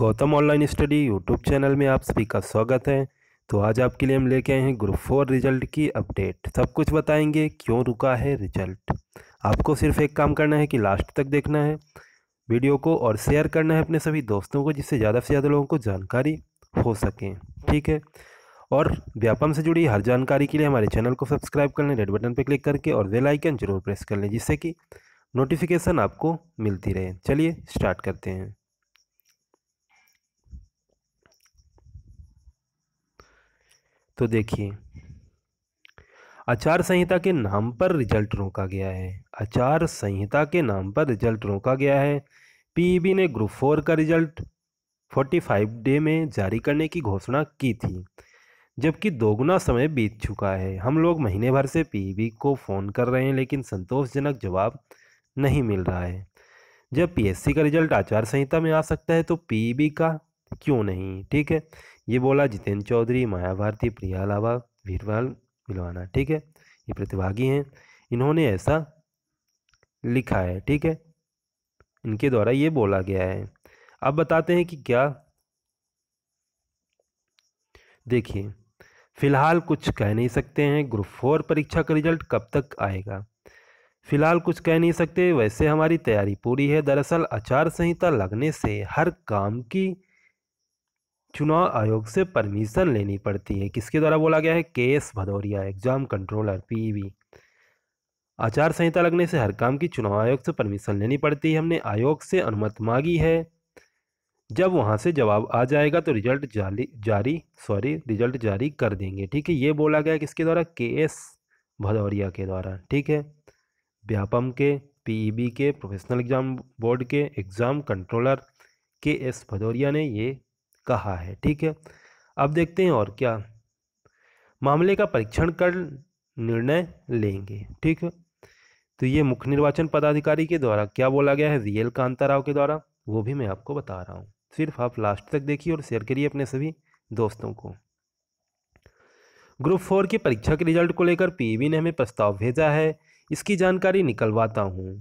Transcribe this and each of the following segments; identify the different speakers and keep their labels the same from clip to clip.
Speaker 1: Gautam online study YouTube channel में आप सभी का स्वागत है तो आज आपके लिए हम लेके आए हैं ग्रुप फोर रिजल्ट की अपडेट सब कुछ बताएंगे क्यों रुका है रिजल्ट आपको सिर्फ एक काम करना है कि लास्ट तक देखना है वीडियो को और शेयर करना है अपने सभी दोस्तों को जिससे ज़्यादा से ज़्यादा लोगों को जानकारी हो सके ठीक है और व्यापम से जुड़ी हर जानकारी के लिए हमारे चैनल को सब्सक्राइब कर लें रेड बटन पर क्लिक करके और वेल आइकन जरूर प्रेस कर लें जिससे कि नोटिफिकेशन आपको मिलती रहे चलिए स्टार्ट करते हैं तो देखिए आचार संहिता के नाम पर रिजल्ट रोका गया है आचार संहिता के नाम पर रिजल्ट रोका गया है पीईबी ने ग्रुप फोर का रिजल्ट 45 डे में जारी करने की घोषणा की थी जबकि दोगुना समय बीत चुका है हम लोग महीने भर से पीईबी को फ़ोन कर रहे हैं लेकिन संतोषजनक जवाब नहीं मिल रहा है जब पीएससी का रिजल्ट आचार संहिता में आ सकता है तो पीईबी का क्यों नहीं ठीक है ये बोला जितेंद्र चौधरी माया भारती प्रिया लावा वीरवाल मिलवाना ठीक है ये प्रतिभागी हैं इन्होंने ऐसा लिखा है ठीक है इनके द्वारा ये बोला गया है अब बताते हैं कि क्या देखिए फिलहाल कुछ कह नहीं सकते हैं ग्रुप फोर परीक्षा का रिजल्ट कब तक आएगा फिलहाल कुछ कह नहीं सकते वैसे हमारी तैयारी पूरी है दरअसल आचार संहिता लगने से हर काम की चुनाव आयोग से परमिशन लेनी पड़ती है किसके द्वारा बोला गया है K S Bhadauria exam controller PEB आचार संहिता लगने से हर काम की चुनाव आयोग से परमिशन लेनी पड़ती है हमने आयोग से अनुमति मांगी है जब वहाँ से जवाब आ जाएगा तो रिजल्ट जारी जारी सॉरी रिजल्ट जारी कर देंगे ठीक है ये बोला गया किसके द्वारा के एस भदौरिया के द्वारा ठीक है व्यापम के पीईबी के प्रोफेशनल एग्ज़ाम बोर्ड के exam controller K S Bhadauria ने ये कहा है ठीक है अब देखते हैं और क्या मामले का परीक्षण कर निर्णय लेंगे ठीक है तो ये मुख्य निर्वाचन पदाधिकारी के द्वारा क्या बोला गया है वीएल कांता राव के द्वारा वो भी मैं आपको बता रहा हूँ सिर्फ आप लास्ट तक देखिए और शेयर करिए अपने सभी दोस्तों को ग्रुप फोर की परीक्षा के रिजल्ट को लेकर पीवी ने हमें प्रस्ताव भेजा है इसकी जानकारी निकलवाता हूँ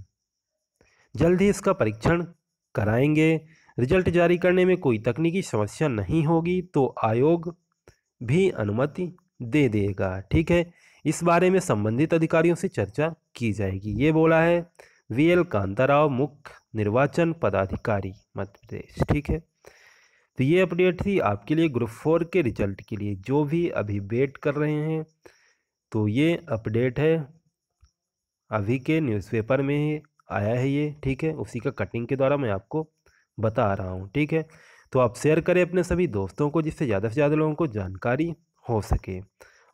Speaker 1: जल्द ही इसका परीक्षण कराएंगे रिजल्ट जारी करने में कोई तकनीकी समस्या नहीं होगी तो आयोग भी अनुमति दे देगा ठीक है इस बारे में संबंधित अधिकारियों से चर्चा की जाएगी ये बोला है वी एल कांताराव मुख्य निर्वाचन पदाधिकारी मध्य प्रदेश ठीक है तो ये अपडेट थी आपके लिए ग्रुप फोर के रिजल्ट के लिए जो भी अभी वेट कर रहे हैं तो ये अपडेट है अभी के न्यूज़पेपर में आया है ये ठीक है उसी का कटिंग के द्वारा मैं आपको बता रहा हूँ ठीक है तो आप शेयर करें अपने सभी दोस्तों को जिससे ज़्यादा से ज़्यादा लोगों को जानकारी हो सके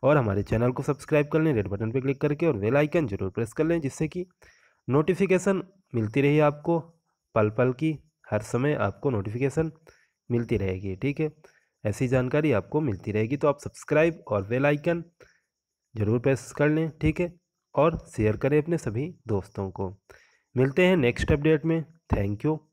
Speaker 1: और हमारे चैनल को सब्सक्राइब कर लें रेड बटन पर क्लिक करके और वेल आइकन जरूर प्रेस कर लें जिससे कि नोटिफिकेशन मिलती रही आपको पल पल की हर समय आपको नोटिफिकेशन मिलती रहेगी ठीक है ऐसी जानकारी आपको मिलती रहेगी तो आप सब्सक्राइब और वेल आइकन ज़रूर प्रेस कर लें ठीक है और शेयर करें अपने सभी दोस्तों को मिलते हैं नेक्स्ट अपडेट में थैंक यू